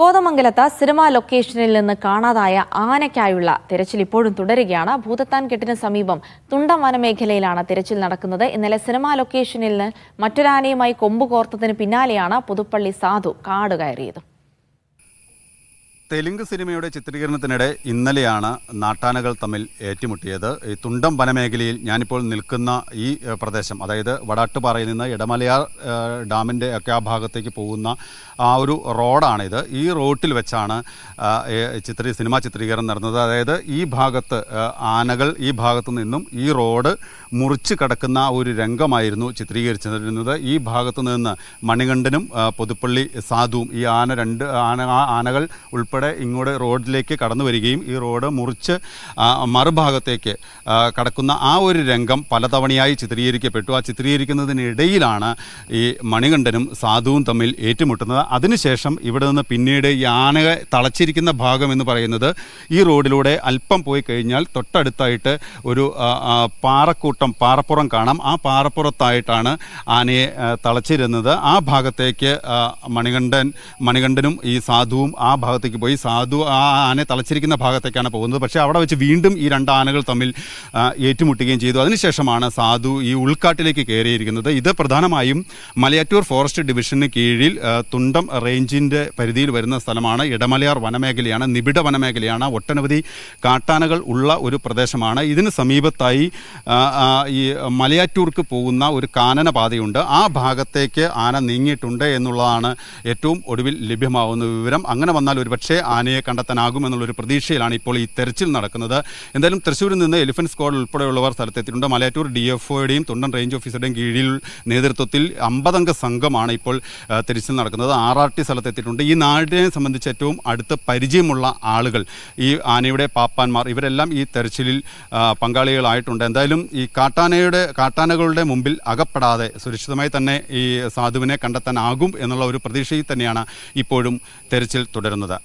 കോതമംഗലത്ത് സിനിമ ലൊക്കേഷനിൽ നിന്ന് കാണാതായ ആനയ്ക്കായുള്ള തിരച്ചിൽ ഇപ്പോഴും തുടരുകയാണ് ഭൂതത്താൻ കെട്ടിന് സമീപം തുണ്ട വനമേഖലയിലാണ് തിരച്ചിൽ നടക്കുന്നത് ഇന്നലെ സിനിമാ ലൊക്കേഷനിൽ നിന്ന് മറ്റൊരാനയുമായി കൊമ്പ് കോർത്തതിന് പിന്നാലെയാണ് പുതുപ്പള്ളി സാധു കാട് കയറിയത് തെലുങ്ക് സിനിമയുടെ ചിത്രീകരണത്തിനിടെ ഇന്നലെയാണ് നാട്ടാനകൾ തമ്മിൽ ഏറ്റുമുട്ടിയത് ഈ തുണ്ടം വനമേഖലയിൽ ഞാനിപ്പോൾ നിൽക്കുന്ന ഈ പ്രദേശം അതായത് വടാട്ടുപാറയിൽ നിന്ന് ഇടമലയാർ ഡാമിൻ്റെ ഒക്കെ ആ ഭാഗത്തേക്ക് പോകുന്ന ആ ഒരു റോഡാണിത് ഈ റോട്ടിൽ വെച്ചാണ് ചിത്രീ സിനിമാ ചിത്രീകരണം നടന്നത് അതായത് ഈ ഭാഗത്ത് ആനകൾ ഈ ഭാഗത്തു നിന്നും ഈ റോഡ് മുറിച്ച് കിടക്കുന്ന ഒരു രംഗമായിരുന്നു ചിത്രീകരിച്ചിരുന്നത് ഈ ഭാഗത്തു നിന്ന് മണികണ്ഠനും പുതുപ്പള്ളി സാധുവും ഈ ആന രണ്ട് ആന ആനകൾ ഉൾപ്പെടെ ഇതിലൂടെ ഇങ്ങോട്ട് റോഡിലേക്ക് കടന്നു വരികയും ഈ റോഡ് മുറിച്ച് മറുഭാഗത്തേക്ക് കടക്കുന്ന ആ ഒരു രംഗം പലതവണയായി ചിത്രീകരിക്കപ്പെട്ടു ആ ചിത്രീകരിക്കുന്നതിനിടയിലാണ് ഈ മണികണ്ഠനും സാധുവും തമ്മിൽ ഏറ്റുമുട്ടുന്നത് അതിനുശേഷം ഇവിടെ നിന്ന് പിന്നീട് ഈ തളച്ചിരിക്കുന്ന ഭാഗം എന്ന് പറയുന്നത് ഈ റോഡിലൂടെ അല്പം പോയി കഴിഞ്ഞാൽ തൊട്ടടുത്തായിട്ട് ഒരു പാറക്കൂട്ടം പാറപ്പുറം കാണാം ആ പാറപ്പുറത്തായിട്ടാണ് ആനയെ തളച്ചിരുന്നത് ആ ഭാഗത്തേക്ക് മണികണ്ഠൻ മണികണ്ഠനും ഈ സാധുവും ആ ഭാഗത്തേക്ക് പോയി സാധു ആ ആനയെ തളച്ചിരിക്കുന്ന ഭാഗത്തേക്കാണ് പോകുന്നത് പക്ഷേ അവിടെ വെച്ച് വീണ്ടും ഈ രണ്ട് ആനകൾ തമ്മിൽ ഏറ്റുമുട്ടുകയും ചെയ്തു അതിനുശേഷമാണ് സാധു ഈ ഉൾക്കാട്ടിലേക്ക് കയറിയിരിക്കുന്നത് ഇത് പ്രധാനമായും മലയാറ്റൂർ ഫോറസ്റ്റ് ഡിവിഷന് കീഴിൽ തുണ്ടം റേഞ്ചിൻ്റെ പരിധിയിൽ വരുന്ന സ്ഥലമാണ് ഇടമലയാർ വനമേഖലയാണ് നിബിഡ വനമേഖലയാണ് ഒട്ടനവധി കാട്ടാനകൾ ഉള്ള ഒരു പ്രദേശമാണ് ഇതിന് സമീപത്തായി ഈ മലയാറ്റൂർക്ക് പോകുന്ന ഒരു കാനന പാതയുണ്ട് ആ ഭാഗത്തേക്ക് ആന നീങ്ങിയിട്ടുണ്ട് എന്നുള്ളതാണ് ഏറ്റവും ഒടുവിൽ ലഭ്യമാവുന്ന വിവരം അങ്ങനെ വന്നാൽ ഒരുപക്ഷെ പക്ഷേ ആനയെ കണ്ടെത്താനാകുമെന്നുള്ളൊരു പ്രതീക്ഷയിലാണ് ഇപ്പോൾ ഈ തെരച്ചിൽ നടക്കുന്നത് എന്തായാലും തൃശ്ശൂരിൽ നിന്ന് എലിഫന്റ് സ്ക്വാഡ് ഉൾപ്പെടെയുള്ളവർ സ്ഥലത്തെത്തിയിട്ടുണ്ട് മലയാറ്റൂർ ഡി എഫ് ഒയുടെയും തുണ്ടൻ റേഞ്ച് ഓഫീസറുടെയും കീഴിൽ നേതൃത്വത്തിൽ അമ്പതംഗ സംഘമാണ് ഇപ്പോൾ തിരിച്ചിൽ നടക്കുന്നത് ആർ ആർ ടി സ്ഥലത്തെത്തിയിട്ടുണ്ട് ഈ നാടിനെ സംബന്ധിച്ച് ഏറ്റവും അടുത്ത് പരിചയമുള്ള ആളുകൾ ഈ ആനയുടെ പാപ്പാന്മാർ ഇവരെല്ലാം ഈ തെരച്ചിലിൽ പങ്കാളികളായിട്ടുണ്ട് എന്തായാലും ഈ കാട്ടാനയുടെ കാട്ടാനകളുടെ മുമ്പിൽ അകപ്പെടാതെ സുരക്ഷിതമായി തന്നെ ഈ സാധുവിനെ കണ്ടെത്താനാകും എന്നുള്ള ഒരു പ്രതീക്ഷയിൽ തന്നെയാണ് ഇപ്പോഴും തെരച്ചിൽ തുടരുന്നത്